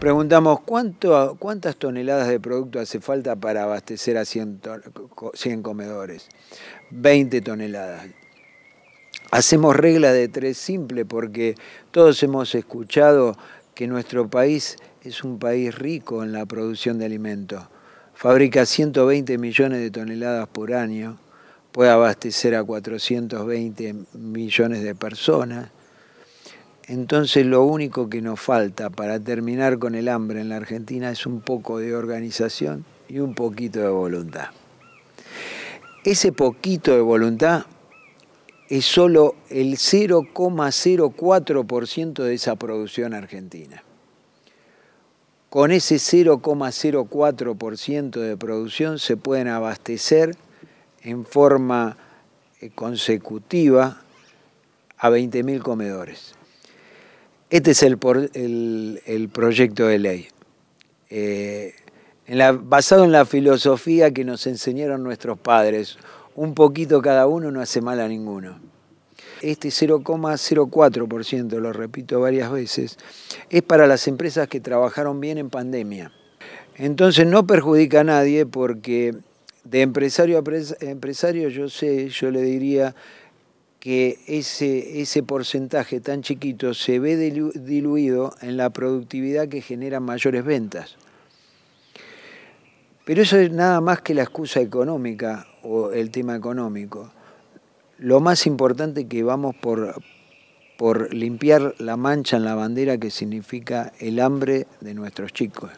preguntamos cuánto, cuántas toneladas de producto hace falta para abastecer a 100, comedores. 20 toneladas. Hacemos regla de tres simple porque todos hemos escuchado que nuestro país es un país rico en la producción de alimentos. Fabrica 120 millones de toneladas por año, puede abastecer a 420 millones de personas entonces lo único que nos falta para terminar con el hambre en la Argentina es un poco de organización y un poquito de voluntad. Ese poquito de voluntad es solo el 0,04% de esa producción argentina. Con ese 0,04% de producción se pueden abastecer en forma eh, consecutiva a 20.000 comedores. Este es el, el, proyecto de ley. Eh, basado en la filosofía que nos enseñaron nuestros padres, un poquito cada uno no hace mal a ninguno. Este 0,04%, lo repito varias veces, es para las empresas que trabajaron bien en pandemia. Entonces no perjudica a nadie porque de empresario a empresario yo sé, yo le diría, que ese, porcentaje tan chiquito se ve diluido en la productividad que genera mayores ventas. Pero eso es nada más que la excusa económica o el tema económico. Lo más importante es que vamos por limpiar la mancha en la bandera que significa el hambre de nuestros chicos.